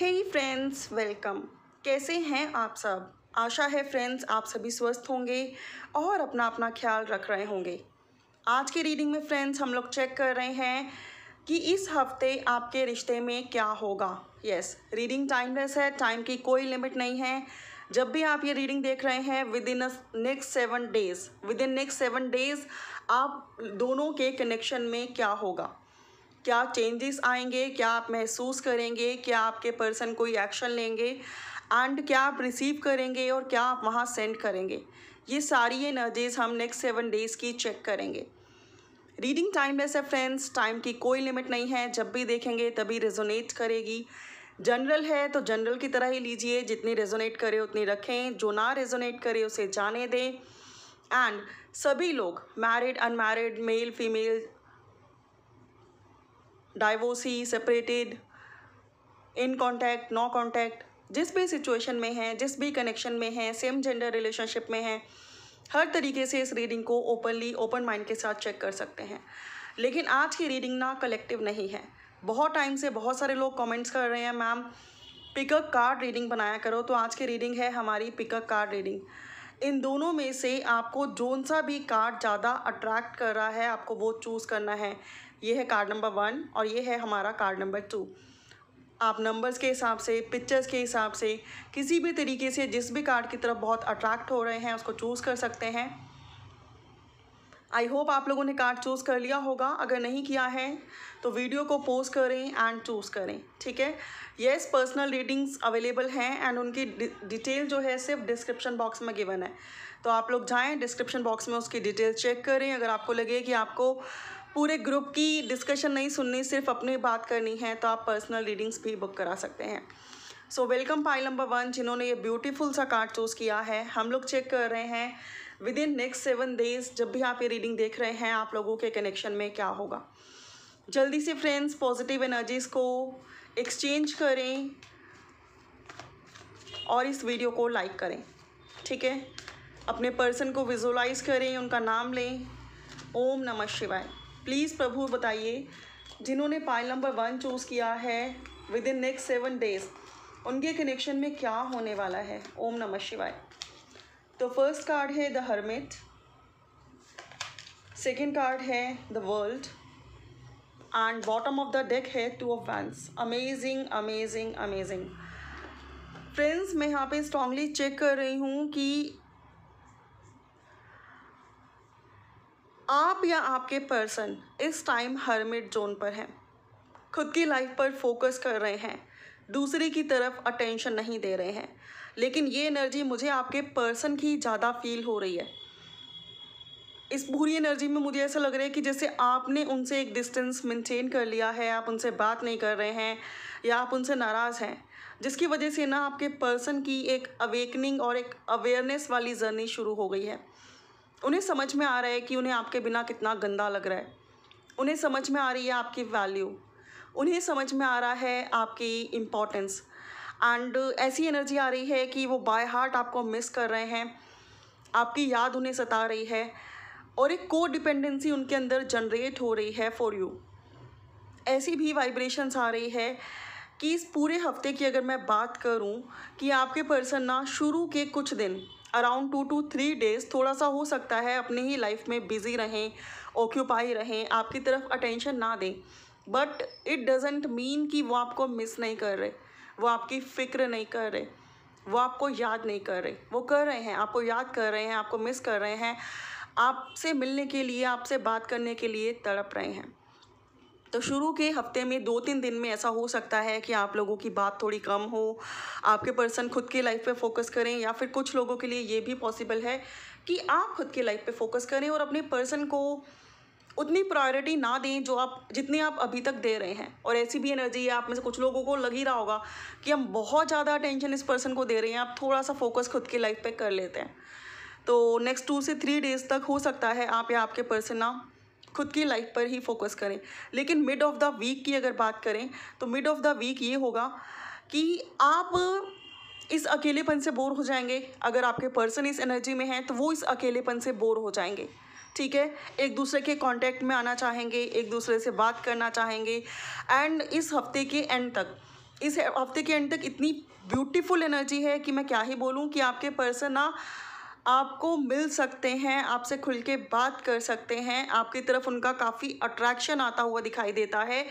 हे friends welcome कैसे हैं आप सब आशा है फ्रेंड्स आप सभी स्वस्थ होंगे और अपना अपना ख्याल रख रहे होंगे आज की रीडिंग में फ्रेंड्स हम लोग चेक कर रहे हैं कि इस हफ्ते आपके रिश्ते में क्या होगा यस रीडिंग टाइमलेस है टाइम की कोई लिमिट नहीं है जब भी आप ये रीडिंग देख रहे हैं within next seven days within next seven days आप दोनों के कनेक्शन में क्या होगा क्या चेंजेस आएंगे क्या आप महसूस करेंगे क्या आपके पर्सन कोई एक्शन लेंगे एंड क्या आप रिसीव करेंगे और क्या आप वहाँ सेंड करेंगे ये सारी एनर्जीज हम नेक्स्ट सेवन डेज़ की चेक करेंगे रीडिंग टाइमलेस है फ्रेंड्स टाइम की कोई लिमिट नहीं है जब भी देखेंगे तभी रेजोनेट करेगी जनरल है तो जनरल की तरह ही लीजिए जितनी रेजोनेट करे उतनी रखें जो ना रेजोनेट करे उसे जाने दें एंड सभी लोग married unmarried male female divorcee separated in contact no contact जिस भी सिचुएशन में हैं जिस भी कनेक्शन में हैं सेम जेंडर रिलेशनशिप में हैं हर तरीके से इस रीडिंग को ओपनली ओपन माइंड के साथ चेक कर सकते हैं लेकिन आज की रीडिंग ना कलेक्टिव नहीं है बहुत टाइम से बहुत सारे लोग कमेंट्स कर रहे हैं मैम पिकअप कार्ड रीडिंग बनाया करो तो आज की रीडिंग है हमारी पिकअप कार्ड रीडिंग इन दोनों में से आपको जोन सा भी कार्ड ज़्यादा अट्रैक्ट कर रहा है आपको वो चूज़ करना है ये है कार्ड नंबर वन और ये है हमारा कार्ड नंबर टू आप नंबर्स के हिसाब से पिक्चर्स के हिसाब से किसी भी तरीके से जिस भी कार्ड की तरफ बहुत अट्रैक्ट हो रहे हैं उसको चूज़ कर सकते हैं आई होप आप लोगों ने कार्ड चूज़ कर लिया होगा अगर नहीं किया है तो वीडियो को पोस्ट करें एंड चूज़ करें ठीक है येस पर्सनल रीडिंग्स अवेलेबल हैं एंड उनकी डिटेल जो है सिर्फ डिस्क्रिप्शन बॉक्स में गिवन है तो आप लोग जाएँ डिस्क्रिप्शन बॉक्स में उसकी डिटेल चेक करें अगर आपको लगे कि आपको पूरे ग्रुप की डिस्कशन नहीं सुननी सिर्फ अपनी बात करनी है तो आप पर्सनल रीडिंग्स भी बुक करा सकते हैं so welcome pile number one जिन्होंने ये ब्यूटीफुल सा कार्ड चूज़ किया है हम लोग चेक कर रहे हैं within next seven days जब भी आप ये रीडिंग देख रहे हैं आप लोगों के कनेक्शन में क्या होगा जल्दी से फ्रेंड्स पॉजिटिव एनर्जीज को एक्सचेंज करें और इस वीडियो को लाइक करें ठीक है अपने पर्सन को विजुलाइज करें उनका नाम लें ओम नमः शिवाय प्लीज़ प्रभु बताइए जिन्होंने पाइल नंबर वन चूज़ किया है within next seven days उनके कनेक्शन में क्या होने वाला है ओम नमः शिवाय तो फर्स्ट कार्ड है द हरमिट सेकेंड कार्ड है the world and bottom of the deck है two of wands amazing amazing amazing friends मैं यहाँ पे स्ट्रांगली चेक कर रही हूँ कि आप या आपके पर्सन इस टाइम हर्मिट जोन पर हैं खुद की लाइफ पर फोकस कर रहे हैं दूसरे की तरफ अटेंशन नहीं दे रहे हैं लेकिन ये एनर्जी मुझे आपके पर्सन की ज़्यादा फील हो रही है इस पूरी एनर्जी में मुझे ऐसा लग रहा है कि जैसे आपने उनसे एक डिस्टेंस मेंटेन कर लिया है आप उनसे बात नहीं कर रहे हैं या आप उनसे नाराज़ हैं जिसकी वजह से ना आपके पर्सन की एक अवेकनिंग और एक अवेयरनेस वाली जर्नी शुरू हो गई है उन्हें समझ में आ रहा है कि उन्हें आपके बिना कितना गंदा लग रहा है उन्हें समझ में आ रही है आपकी वैल्यू उन्हें समझ में आ रहा है आपकी इम्पोर्टेंस एंड ऐसी एनर्जी आ रही है कि वो बाय हार्ट आपको मिस कर रहे हैं आपकी याद उन्हें सता रही है और एक को डिपेंडेंसी उनके अंदर जनरेट हो रही है फॉर यू ऐसी भी वाइब्रेशंस आ रही है कि इस पूरे हफ्ते की अगर मैं बात करूं कि आपके पर्सन ना शुरू के कुछ दिन around two two three days थोड़ा सा हो सकता है अपनी ही लाइफ में बिज़ी रहें ऑक्यूपाई रहें आपकी तरफ अटेंशन ना दें बट इट डजेंट मीन कि वो आपको मिस नहीं कर रहे वो आपकी फ़िक्र नहीं कर रहे वो आपको याद नहीं कर रहे वो कर रहे हैं आपको याद कर रहे हैं आपको मिस कर रहे हैं आपसे मिलने के लिए आपसे बात करने के लिए तड़प रहे हैं तो शुरू के हफ्ते में दो तीन दिन में ऐसा हो सकता है कि आप लोगों की बात थोड़ी कम हो आपके पर्सन खुद की लाइफ पे फोकस करें या फिर कुछ लोगों के लिए ये भी पॉसिबल है कि आप खुद की लाइफ पे फोकस करें और अपने पर्सन को उतनी प्रायोरिटी ना दें जो आप जितने आप अभी तक दे रहे हैं और ऐसी भी एनर्जी है आप में से कुछ लोगों को लग ही रहा होगा कि हम बहुत ज़्यादा अटेंशन इस पर्सन को दे रहे हैं आप थोड़ा सा फोकस खुद की लाइफ पर कर लेते हैं तो नेक्स्ट टू से थ्री डेज़ तक हो सकता है आप या आपके पर्सन ना खुद की लाइफ पर ही फोकस करें लेकिन मिड ऑफ़ द वीक की अगर बात करें तो मिड ऑफ़ द वीक ये होगा कि आप इस अकेलेपन से बोर हो जाएंगे अगर आपके पर्सन इस एनर्जी में हैं तो वो इस अकेलेपन से बोर हो जाएंगे ठीक है एक दूसरे के कांटेक्ट में आना चाहेंगे एक दूसरे से बात करना चाहेंगे एंड इस हफ्ते के एंड तक इस हफ्ते के एंड तक इतनी ब्यूटीफुल एनर्जी है कि मैं क्या ही बोलूँ कि आपके पर्सन ना आपको मिल सकते हैं आपसे खुल के बात कर सकते हैं आपकी तरफ उनका काफ़ी अट्रैक्शन आता हुआ दिखाई देता है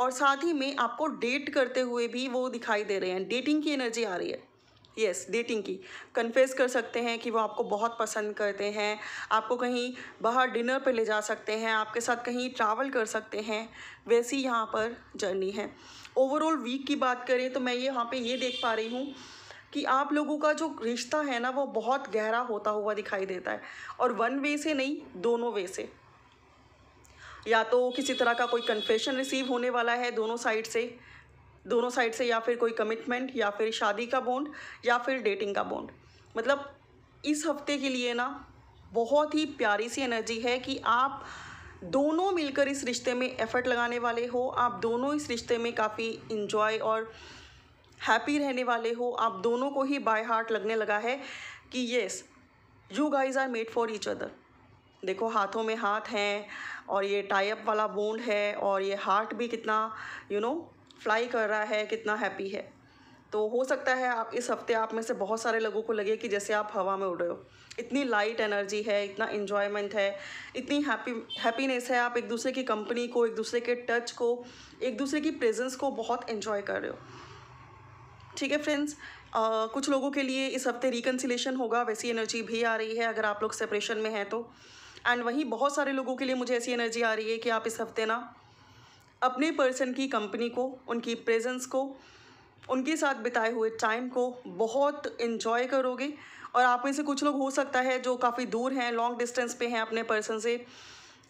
और साथ ही में आपको डेट करते हुए भी वो दिखाई दे रहे हैं डेटिंग की एनर्जी आ रही है यस yes, डेटिंग की कन्फेस कर सकते हैं कि वो आपको बहुत पसंद करते हैं आपको कहीं बाहर डिनर पे ले जा सकते हैं आपके साथ कहीं ट्रैवल कर सकते हैं वैसी यहाँ पर जर्नी है ओवरऑल वीक की बात करें तो मैं ये यहाँ पे ये देख पा रही हूँ कि आप लोगों का जो रिश्ता है ना वो बहुत गहरा होता हुआ दिखाई देता है और वन वे से नहीं दोनों वे से या तो किसी तरह का कोई कन्फेशन रिसीव होने वाला है दोनों साइड से दोनों साइड से या फिर कोई कमिटमेंट या फिर शादी का बॉन्ड या फिर डेटिंग का बॉन्ड मतलब इस हफ्ते के लिए ना बहुत ही प्यारी सी एनर्जी है कि आप दोनों मिलकर इस रिश्ते में एफर्ट लगाने वाले हो आप दोनों इस रिश्ते में काफ़ी इन्जॉय और हैप्पी रहने वाले हो आप दोनों को ही बाय हार्ट लगने लगा है कि yes you guys are made for each other देखो हाथों में हाथ हैं और ये टाइप वाला बोंड है और ये हार्ट भी कितना यू नो फ्लाई कर रहा है कितना हैप्पी है तो हो सकता है आप इस हफ्ते आप में से बहुत सारे लोगों को लगे कि जैसे आप हवा में उड़ रहे हो इतनी लाइट एनर्जी है इतना इन्जॉयमेंट है इतनी हैप्पी हैप्पीनेस है आप एक दूसरे की कंपनी को एक दूसरे के टच को एक दूसरे की प्रेजेंस को बहुत इन्जॉय कर रहे हो ठीक है फ्रेंड्स कुछ लोगों के लिए इस हफ्ते रिकन्सिलेशन होगा वैसी एनर्जी भी आ रही है अगर आप लोग सेपरेशन में हैं तो एंड वहीं बहुत सारे लोगों के लिए मुझे ऐसी एनर्जी आ रही है कि आप इस हफ्ते ना अपने पर्सन की कंपनी को उनकी प्रेजेंस को उनके साथ बिताए हुए टाइम को बहुत इन्जॉय करोगे और आप में से कुछ लोग हो सकता है जो काफ़ी दूर हैं लॉन्ग डिस्टेंस पे हैं अपने पर्सन से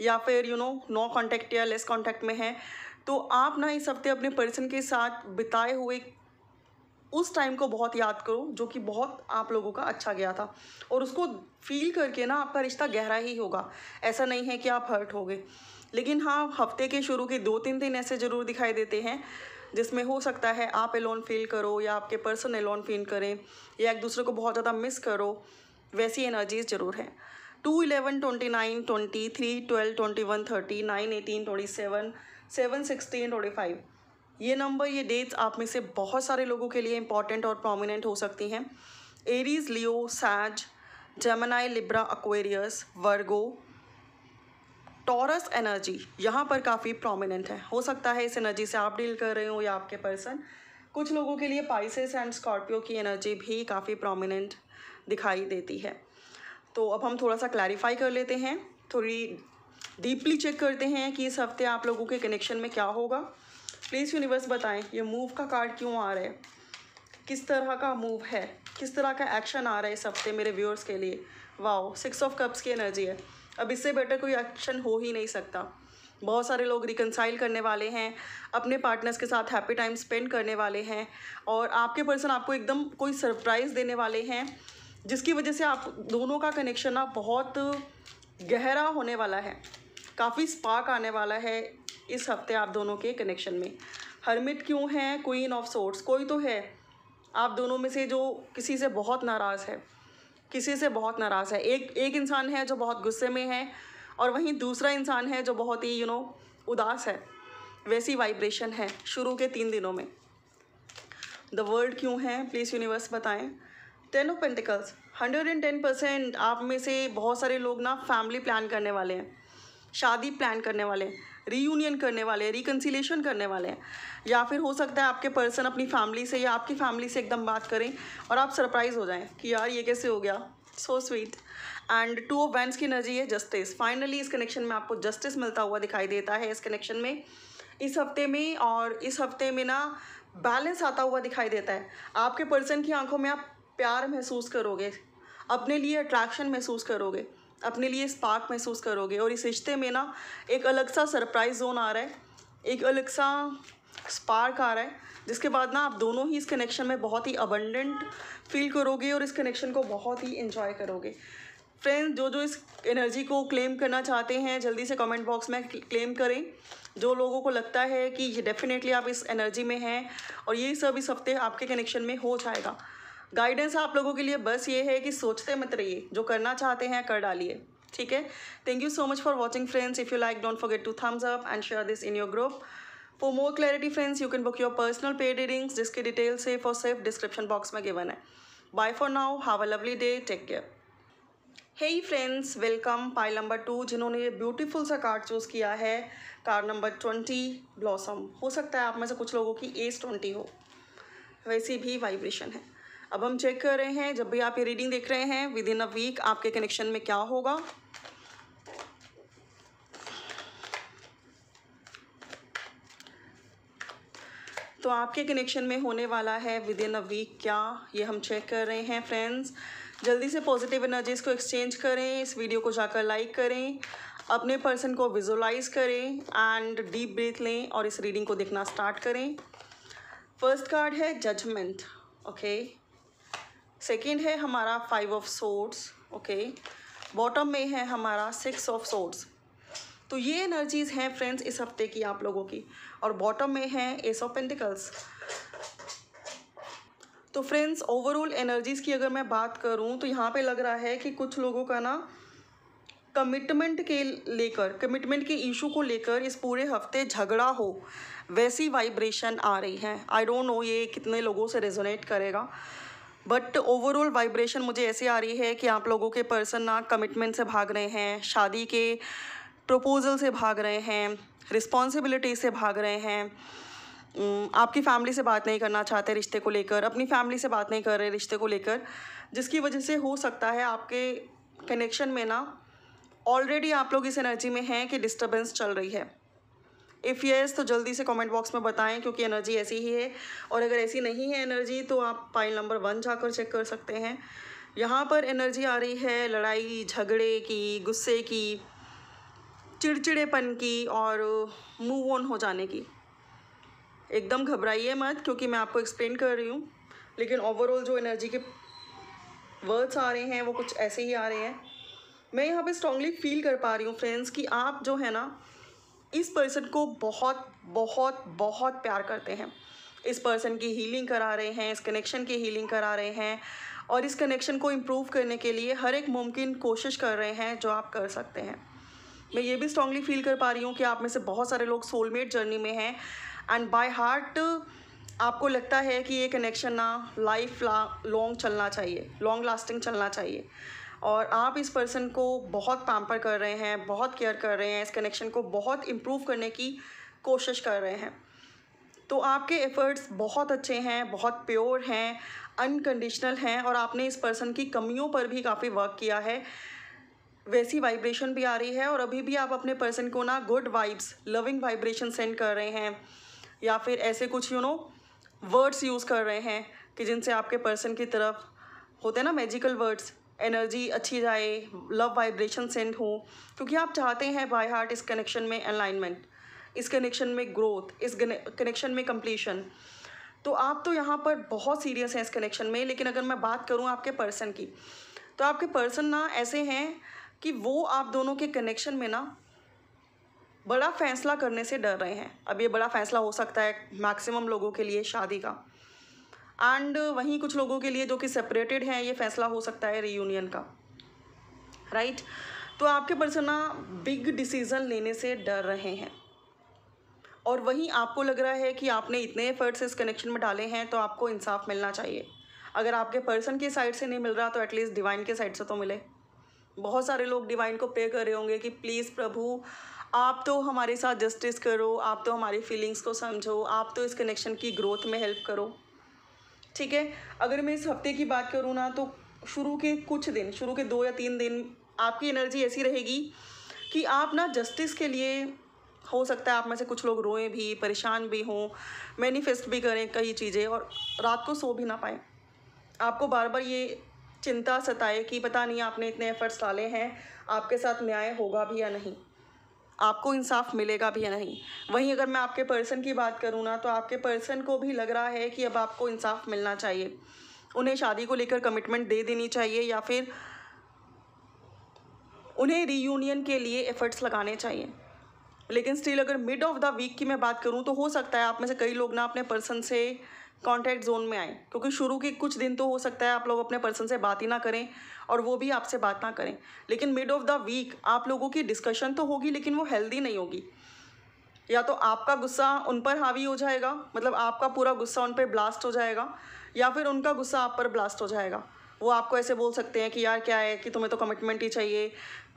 या फिर यू नो नो कांटेक्ट या लेस कांटेक्ट में हैं तो आप ना इस हफ्ते अपने पर्सन के साथ बिताए हुए उस टाइम को बहुत याद करो जो कि बहुत आप लोगों का अच्छा गया था और उसको फील करके ना आपका रिश्ता गहरा ही होगा ऐसा नहीं है कि आप हर्ट हो गए लेकिन हाँ हफ्ते के शुरू के दो तीन दिन ऐसे ज़रूर दिखाई देते हैं जिसमें हो सकता है आप एलोन फील करो या आपके पर्सन एलोन फील करें या एक दूसरे को बहुत ज़्यादा मिस करो वैसी एनर्जीज ज़रूर हैं two eleven twenty nine twenty three twelve twenty one thirty nine eighteen twenty seven seven sixteen twenty five ये नंबर ये डेट्स आप में से बहुत सारे लोगों के लिए इंपॉर्टेंट और प्रोमिनेंट हो सकती हैं Aries Leo Sag Gemini Libra Aquarius Virgo Taurus energy यहाँ पर काफ़ी प्रोमिनेंट है हो सकता है इस एनर्जी से आप डील कर रहे हो या आपके पर्सन कुछ लोगों के लिए पाइसेस एंड स्कॉर्पियो की एनर्जी भी काफ़ी प्रोमिनेंट दिखाई देती है तो अब हम थोड़ा सा क्लैरिफाई कर लेते हैं थोड़ी डीपली चेक करते हैं कि इस हफ्ते आप लोगों के कनेक्शन में क्या होगा प्लीज़ यूनिवर्स बताएं ये मूव का कार्ड क्यों आ रहा है किस तरह का मूव है किस तरह का एक्शन आ रहा है इस हफ्ते मेरे व्यूअर्स के लिए वाओ सिक्स ऑफ कप्स की एनर्जी है अब इससे बेटर कोई एक्शन हो ही नहीं सकता बहुत सारे लोग रिकनसाइल करने वाले हैं अपने पार्टनर्स के साथ हैप्पी टाइम स्पेंड करने वाले हैं और आपके पर्सन आपको एकदम कोई सरप्राइज़ देने वाले हैं जिसकी वजह से आप दोनों का कनेक्शन ना बहुत गहरा होने वाला है काफ़ी स्पार्क आने वाला है इस हफ्ते आप दोनों के कनेक्शन में हरमिट क्यों है क्वीन ऑफ सोर्ट्स कोई तो है आप दोनों में से जो किसी से बहुत नाराज़ है किसी से बहुत नाराज़ है एक एक इंसान है जो बहुत गुस्से में है और वहीं दूसरा इंसान है जो बहुत ही यू नो उदास है वैसी वाइब्रेशन है शुरू के तीन दिनों में द वर्ल्ड क्यों है प्लीज़ यूनिवर्स बताएं ten of pentacles hundred and ten percent आप में से बहुत सारे लोग ना फैमिली प्लान करने वाले हैं शादी प्लान करने वाले हैं रीयूनियन करने वाले हैं रिकन्सिलेशन करने वाले हैं या फिर हो सकता है आपके पर्सन अपनी फैमिली से या आपकी फैमिली से एकदम बात करें और आप सरप्राइज हो जाएं कि यार ये कैसे हो गया so sweet and two of wands की एनर्जी है जस्टिस फाइनली इस कनेक्शन में आपको जस्टिस मिलता हुआ दिखाई देता है इस कनेक्शन में इस हफ्ते में और इस हफ्ते में ना बैलेंस आता हुआ दिखाई देता है आपके पर्सन की आंखों में आप प्यार महसूस करोगे अपने लिए अट्रैक्शन महसूस करोगे अपने लिए स्पार्क महसूस करोगे और इस रिश्ते में ना एक अलग सा सरप्राइज जोन आ रहा है एक अलग सा स्पार्क आ रहा है जिसके बाद ना आप दोनों ही इस कनेक्शन में बहुत ही अबंडेंट फील करोगे और इस कनेक्शन को बहुत ही इंजॉय करोगे फ्रेंड्स जो जो इस एनर्जी को क्लेम करना चाहते हैं जल्दी से कमेंट बॉक्स में क्लेम करें जो लोगों को लगता है कि ये डेफिनेटली आप इस एनर्जी में हैं और ये सब इस हफ्ते आपके कनेक्शन में हो जाएगा गाइडेंस आप लोगों के लिए बस ये है कि सोचते मत रहिए जो करना चाहते हैं कर डालिए ठीक है thank you so much for watching friends if you like don't forget to thumbs up and share this in your group for more clarity friends you can book your personal paid readings जिसकी detail से और सेफ description box में given है bye for now have a lovely day take care hey friends welcome pile number two जिन्होंने ये beautiful सा card choose किया है कार्ड नंबर ट्वेंटी ब्लॉसम हो सकता है आप में से कुछ लोगों की एज ट्वेंटी हो वैसी भी वाइब्रेशन है अब हम चेक कर रहे हैं जब भी आप ये रीडिंग देख रहे हैं विद इन अ वीक आपके कनेक्शन में क्या होगा तो आपके कनेक्शन में होने वाला है विद इन अ वीक क्या ये हम चेक कर रहे हैं फ्रेंड्स जल्दी से पॉजिटिव एनर्जीज़ को एक्सचेंज करें इस वीडियो को जाकर लाइक करें अपने पर्सन को विजुलाइज करें एंड डीप ब्रीथ लें और इस रीडिंग को देखना स्टार्ट करें फर्स्ट कार्ड है जजमेंट ओके okay? सेकेंड है हमारा five of swords okay bottom में है हमारा सिक्स ऑफ सोड्स तो ये एनर्जीज़ हैं फ्रेंड्स इस हफ्ते की आप लोगों की और बॉटम में है एस ऑफ पेंटिकल्स तो फ्रेंड्स ओवरऑल एनर्जीज़ की अगर मैं बात करूं तो यहाँ पे लग रहा है कि कुछ लोगों का ना कमिटमेंट के लेकर कमिटमेंट के इशू को लेकर इस पूरे हफ्ते झगड़ा हो वैसी वाइब्रेशन आ रही है आई डोंट नो ये कितने लोगों से रेजोनेट करेगा बट ओवरऑल वाइब्रेशन मुझे ऐसी आ रही है कि आप लोगों के पर्सन ना कमिटमेंट से भाग रहे हैं शादी के प्रपोज़ल से भाग रहे हैं रिस्पॉन्सिबिलिटी से भाग रहे हैं आपकी फैमिली से बात नहीं करना चाहते रिश्ते को लेकर अपनी फैमिली से बात नहीं कर रहे रिश्ते को लेकर जिसकी वजह से हो सकता है आपके कनेक्शन में ना ऑलरेडी आप लोग इस एनर्जी में हैं कि डिस्टर्बेंस चल रही है इफ़ येस तो जल्दी से कमेंट बॉक्स में बताएं क्योंकि एनर्जी ऐसी ही है और अगर ऐसी नहीं है एनर्जी तो आप पाइल नंबर वन जाकर चेक कर सकते हैं यहाँ पर एनर्जी आ रही है लड़ाई झगड़े की गुस्से की चिड़चिड़ेपन की और मूव ऑन हो जाने की एकदम घबराइए मत क्योंकि मैं आपको एक्सप्लेन कर रही हूँ लेकिन ओवरऑल जो एनर्जी के वर्ड्स आ रहे हैं वो कुछ ऐसे ही आ रहे हैं मैं यहाँ पे स्ट्रांगली फील कर पा रही हूँ फ्रेंड्स कि आप जो है ना इस पर्सन को बहुत बहुत बहुत प्यार करते हैं इस पर्सन की हीलिंग करा रहे हैं इस कनेक्शन की हीलिंग करा रहे हैं और इस कनेक्शन को इम्प्रूव करने के लिए हर एक मुमकिन कोशिश कर रहे हैं जो आप कर सकते हैं मैं ये भी स्ट्रांगली फील कर पा रही हूँ कि आप में से बहुत सारे लोग सोलमेट जर्नी में हैं एंड बाय हार्ट आपको लगता है कि ये कनेक्शन ना लाइफ लॉन्ग चलना चाहिए लॉन्ग लास्टिंग चलना चाहिए और आप इस पर्सन को बहुत पैम्पर कर रहे हैं बहुत केयर कर रहे हैं इस कनेक्शन को बहुत इम्प्रूव करने की कोशिश कर रहे हैं तो आपके एफ़र्ट्स बहुत अच्छे हैं बहुत प्योर हैं अनकंडीशनल हैं और आपने इस पर्सन की कमियों पर भी काफ़ी वर्क किया है वैसी वाइब्रेशन भी आ रही है और अभी भी आप अपने पर्सन को ना good vibes loving vibration send कर रहे हैं या फिर ऐसे कुछ यू नो वर्ड्स यूज़ कर रहे हैं कि जिनसे आपके पर्सन की तरफ होते हैं ना मैजिकल वर्ड्स एनर्जी अच्छी जाए लव वाइब्रेशन सेंड हो क्योंकि आप चाहते हैं बाय हार्ट इस कनेक्शन में अलाइनमेंट इस कनेक्शन में ग्रोथ इस कनेक्शन में कम्प्लीशन तो आप तो यहाँ पर बहुत सीरियस हैं इस कनेक्शन में लेकिन अगर मैं बात करूँ आपके पर्सन की तो आपके पर्सन ना ऐसे हैं कि वो आप दोनों के कनेक्शन में ना बड़ा फैसला करने से डर रहे हैं अब ये बड़ा फैसला हो सकता है मैक्सिमम लोगों के लिए शादी का एंड वहीं कुछ लोगों के लिए जो कि सेपरेटेड हैं ये फैसला हो सकता है रीयूनियन का राइट तो आपके ना बिग डिसीज़न लेने से डर रहे हैं और वहीं आपको लग रहा है कि आपने इतने एफर्ट्स इस कनेक्शन में डाले हैं तो आपको इंसाफ मिलना चाहिए अगर आपके पर्सन की साइड से नहीं मिल रहा तो एटलीस्ट डिवाइन के साइड से तो मिले बहुत सारे लोग डिवाइन को पे कर रहे होंगे कि प्लीज़ प्रभु आप तो हमारे साथ जस्टिस करो आप तो हमारी फीलिंग्स को समझो आप तो इस कनेक्शन की ग्रोथ में हेल्प करो ठीक है अगर मैं इस हफ्ते की बात करूँ ना तो शुरू के कुछ दिन शुरू के दो या तीन दिन आपकी एनर्जी ऐसी रहेगी कि आप ना जस्टिस के लिए हो सकता है आप में से कुछ लोग रोए भी परेशान भी हों मैनिफेस्ट भी करें कई चीज़ें और रात को सो भी ना पाए आपको बार बार ये चिंता सताए कि पता नहीं आपने इतने एफर्ट्स डाले हैं आपके साथ न्याय होगा भी या नहीं आपको इंसाफ मिलेगा भी या नहीं वहीं अगर मैं आपके पर्सन की बात करूँ ना तो आपके पर्सन को भी लग रहा है कि अब आपको इंसाफ मिलना चाहिए उन्हें शादी को लेकर कमिटमेंट दे देनी चाहिए या फिर उन्हें रीयूनियन के लिए एफर्ट्स लगाने चाहिए लेकिन स्टिल अगर मिड ऑफ द वीक की मैं बात करूँ तो हो सकता है आप में से कई लोग ना अपने पर्सन से कॉन्टैक्ट जोन में आएँ क्योंकि शुरू के कुछ दिन तो हो सकता है आप लोग अपने पर्सन से बात ही ना करें और वो भी आपसे बात ना करें लेकिन मिड ऑफ़ द वीक आप लोगों की डिस्कशन तो होगी लेकिन वो हेल्दी नहीं होगी या तो आपका गुस्सा उन पर हावी हो जाएगा मतलब आपका पूरा गुस्सा उन पर ब्लास्ट हो जाएगा या फिर उनका गुस्सा आप पर ब्लास्ट हो जाएगा वो आपको ऐसे बोल सकते हैं कि यार क्या है कि तुम्हें तो कमिटमेंट ही चाहिए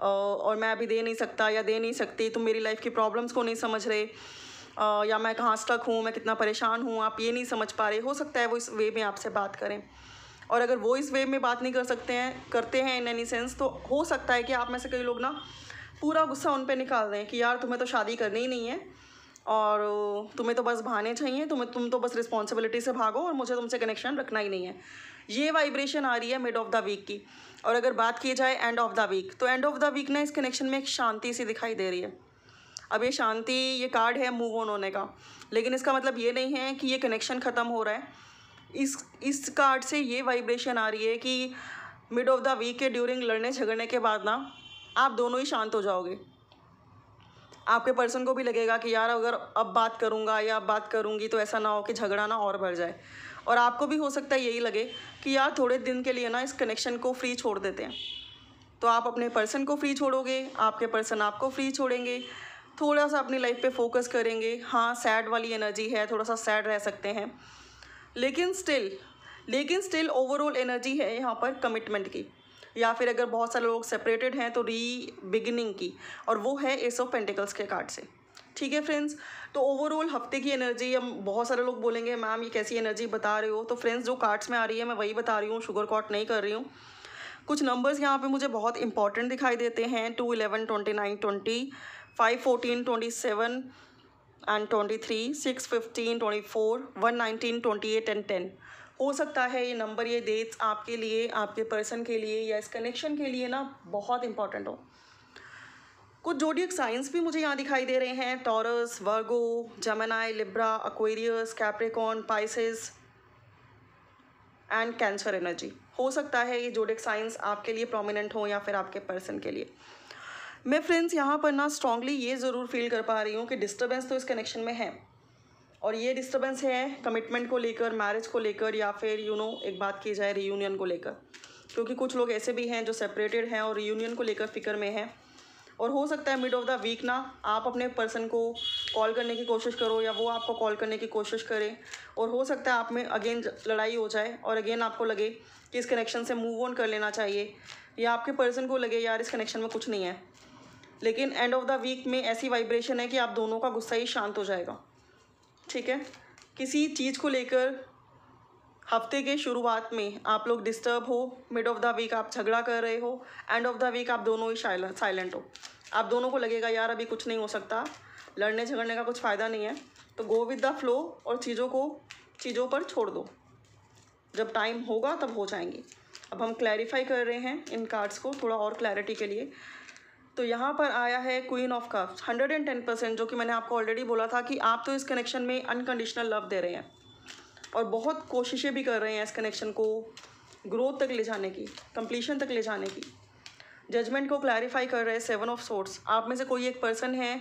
और मैं अभी दे नहीं सकता या दे नहीं सकती तुम मेरी लाइफ की प्रॉब्लम्स को नहीं समझ रहे आ, या मैं कहाँ स्टक हूँ मैं कितना परेशान हूँ आप ये नहीं समझ पा रहे हो सकता है वो इस वे में आपसे बात करें और अगर वो इस वे में बात नहीं कर सकते हैं करते हैं इन एनी सेंस तो हो सकता है कि आप में से कई लोग ना पूरा गुस्सा उन पर निकाल दें कि यार तुम्हें तो शादी करनी ही नहीं है और तुम्हें तो बस बहाने चाहिए तुम्हें तुम तो बस रिस्पॉन्सिबिलिटी से भागो और मुझे तुमसे कनेक्शन रखना ही नहीं है ये वाइब्रेशन आ रही है मिड ऑफ द वीक की और अगर बात की जाए एंड ऑफ द वीक तो एंड ऑफ द वीक ना इस कनेक्शन में एक शांति सी दिखाई दे रही है अब ये शांति ये कार्ड है मूव ऑन होने का लेकिन इसका मतलब ये नहीं है कि ये कनेक्शन ख़त्म हो रहा है इस इस कार्ड से ये वाइब्रेशन आ रही है कि मिड ऑफ द वीक के ड्यूरिंग लड़ने झगड़ने के बाद ना आप दोनों ही शांत हो जाओगे आपके पर्सन को भी लगेगा कि यार अगर अब बात करूँगा या अब बात करूँगी तो ऐसा ना हो कि झगड़ा ना और बढ़ जाए और आपको भी हो सकता है यही लगे कि यार थोड़े दिन के लिए ना इस कनेक्शन को फ्री छोड़ देते हैं तो आप अपने पर्सन को फ्री छोड़ोगे आपके पर्सन आपको फ्री छोड़ेंगे थोड़ा सा अपनी लाइफ पे फोकस करेंगे हाँ सैड वाली एनर्जी है थोड़ा सा सैड रह सकते हैं लेकिन स्टिल लेकिन स्टिल ओवरऑल एनर्जी है यहाँ पर कमिटमेंट की या फिर अगर बहुत सारे लोग सेपरेटेड हैं तो री बिगिनिंग की और वो है एस ऑफ पेंटिकल्स के कार्ड से ठीक है फ्रेंड्स तो ओवरऑल हफ्ते की एनर्जी हम बहुत सारे लोग बोलेंगे मैम ये कैसी एनर्जी बता रहे हो तो फ्रेंड्स जो कार्ड्स में आ रही है मैं वही बता रही हूँ शुगर कॉट नहीं कर रही हूँ कुछ नंबर्स यहाँ पे मुझे बहुत इंपॉर्टेंट दिखाई देते हैं two eleven twenty nine twenty five fourteen twenty seven and twenty three six fifteen twenty four one nineteen twenty eight and ten हो सकता है ये नंबर ये डेट्स आपके लिए आपके पर्सन के लिए या इस कनेक्शन के लिए ना बहुत इंपॉर्टेंट हो कुछ जोडियक साइंस भी मुझे यहाँ दिखाई दे रहे हैं Taurus Virgo Gemini Libra Aquarius Capricorn Pisces and Cancer energy हो सकता है ये जोडिक साइंस आपके लिए प्रोमिनेंट हो या फिर आपके पर्सन के लिए मैं फ्रेंड्स यहाँ पर ना स्ट्रांगली ये ज़रूर फील कर पा रही हूँ कि डिस्टर्बेंस तो इस कनेक्शन में है और ये डिस्टर्बेंस है कमिटमेंट को लेकर मैरिज को लेकर या फिर यू you नो know, एक बात की जाए रीयूनियन को लेकर क्योंकि कुछ लोग ऐसे भी हैं जो सेपरेटेड हैं और रीयूनियन को लेकर फिक्र में हैं और हो सकता है मिड ऑफ़ द वीक ना आप अपने पर्सन को कॉल करने की कोशिश करो या वो आपको कॉल करने की कोशिश करे और हो सकता है आप में अगेन लड़ाई हो जाए और अगेन आपको लगे कि इस कनेक्शन से मूव ऑन कर लेना चाहिए या आपके पर्सन को लगे यार इस कनेक्शन में कुछ नहीं है लेकिन एंड ऑफ द वीक में ऐसी वाइब्रेशन है कि आप दोनों का गुस्सा ही शांत हो जाएगा ठीक है किसी चीज़ को लेकर हफ्ते के शुरुआत में आप लोग डिस्टर्ब हो मिड ऑफ द वीक आप झगड़ा कर रहे हो एंड ऑफ द वीक आप दोनों ही साइलेंट हो आप दोनों को लगेगा यार अभी कुछ नहीं हो सकता लड़ने झगड़ने का कुछ फ़ायदा नहीं है तो गो विद द फ्लो और चीज़ों को चीज़ों पर छोड़ दो जब टाइम होगा तब हो जाएंगे अब हम क्लैरिफाई कर रहे हैं इन कार्ड्स को थोड़ा और क्लैरिटी के लिए तो यहाँ पर आया है queen of cups ten percent जो कि मैंने आपको ऑलरेडी बोला था कि आप तो इस कनेक्शन में अनकंडीशनल लव दे रहे हैं और बहुत कोशिशें भी कर रहे हैं इस कनेक्शन को ग्रोथ तक ले जाने की कंप्लीशन तक ले जाने की जजमेंट को क्लैरिफाई कर रहे हैं सेवन ऑफ सोर्ट्स आप में से कोई एक पर्सन है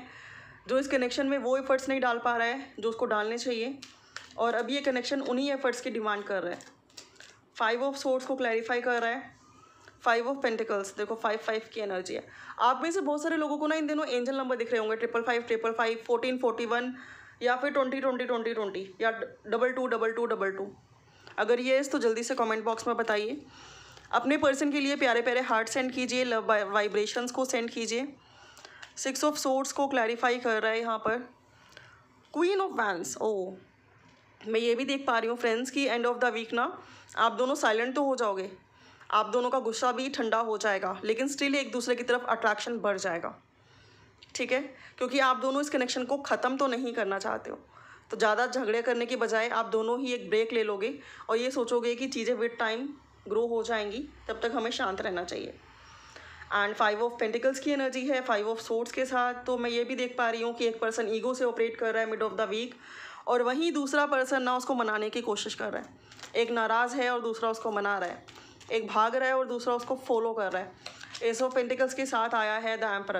जो इस कनेक्शन में वो एफर्ट्स नहीं डाल पा रहा है जो उसको डालने चाहिए और अभी ये कनेक्शन उन्हीं एफर्ट्स की डिमांड कर रहा है फाइव ऑफ सोर्ट्स को क्लैरिफाई कर रहा है फाइव ऑफ पेंटिकल्स देखो फाइव फाइव की एनर्जी है आप में से बहुत सारे लोगों को ना इन दिनों एंजल नंबर दिख रहे होंगे triple five triple five fourteen forty one या फिर ट्वेंटी ट्वेंटी ट्वेंटी ट्वेंटी या double two double two double two अगर ये है तो जल्दी से कमेंट बॉक्स में बताइए अपने पर्सन के लिए प्यारे प्यारे हार्ट सेंड कीजिए लव वाइब्रेशंस को सेंड कीजिए सिक्स ऑफ सोर्स को क्लैरिफाई कर रहा है यहाँ पर क्वीन ऑफ वैंस ओ मैं ये भी देख पा रही हूँ फ्रेंड्स की एंड ऑफ द वीक ना आप दोनों साइलेंट तो हो जाओगे आप दोनों का गुस्सा भी ठंडा हो जाएगा लेकिन स्टिल एक दूसरे की तरफ अट्रैक्शन बढ़ जाएगा ठीक है क्योंकि आप दोनों इस कनेक्शन को ख़त्म तो नहीं करना चाहते हो तो ज़्यादा झगड़े करने के बजाय आप दोनों ही एक ब्रेक ले लोगे और ये सोचोगे कि चीज़ें विद टाइम ग्रो हो जाएंगी तब तक हमें शांत रहना चाहिए एंड फाइव ऑफ पेंटिकल्स की एनर्जी है फाइव ऑफ सोर्ट्स के साथ तो मैं ये भी देख पा रही हूँ कि एक पर्सन ईगो से ऑपरेट कर रहा है मिड ऑफ द वीक और वहीं दूसरा पर्सन ना उसको मनाने की कोशिश कर रहा है एक नाराज़ है और दूसरा उसको मना रहा है एक भाग रहा है और दूसरा उसको फॉलो कर रहा है एस ऑफ पेंटिकल्स के साथ आया है the emperor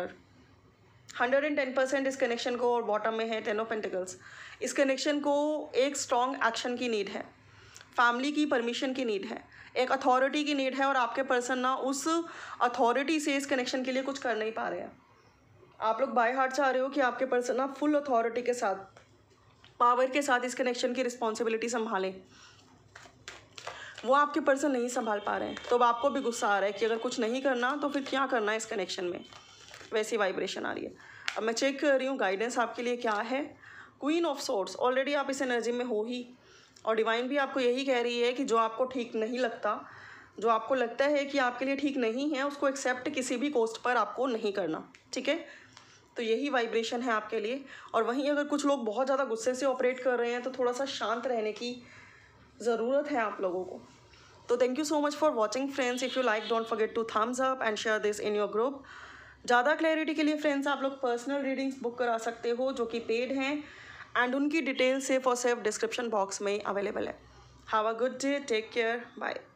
hundred and ten percent इस कनेक्शन को और बॉटम में है टेन ऑफ पेंटिकल्स इस कनेक्शन को एक स्ट्रॉन्ग एक्शन की नीड है फैमिली की परमिशन की नीड है एक अथॉरिटी की नीड है और आपके पर्सन ना उस अथॉरिटी से इस कनेक्शन के लिए कुछ कर नहीं पा रहे हैं आप लोग बाय हार्ट चाह रहे हो कि आपके पर्सन ना फुल अथॉरिटी के साथ पावर के साथ इस कनेक्शन की रिस्पॉन्सिबिलिटी संभालें वो आपके पर्सन नहीं संभाल पा रहे हैं तो अब आपको भी गुस्सा आ रहा है कि अगर कुछ नहीं करना तो फिर क्या करना है इस कनेक्शन में वैसी वाइब्रेशन आ रही है अब मैं चेक कर रही हूँ गाइडेंस आपके लिए क्या है क्वीन ऑफ सोर्ट्स ऑलरेडी आप इस एनर्जी में हो ही और डिवाइन भी आपको यही कह रही है कि जो आपको ठीक नहीं लगता जो आपको लगता है कि आपके लिए ठीक नहीं है उसको एक्सेप्ट किसी भी कोस्ट पर आपको नहीं करना ठीक है तो यही वाइब्रेशन है आपके लिए और वहीं अगर कुछ लोग बहुत ज़्यादा गुस्से से ऑपरेट कर रहे हैं तो थोड़ा सा शांत रहने की ज़रूरत है आप लोगों को तो thank you so much for watching friends if you like don't forget to thumbs up and share this in your group ज़्यादा क्लैरिटी के लिए फ्रेंड्स आप लोग पर्सनल रीडिंग्स बुक करा सकते हो जो कि पेड हैं एंड उनकी डिटेल्स सिर्फ और सिर्फ डिस्क्रिप्शन बॉक्स में अवेलेबल है have a good day take care bye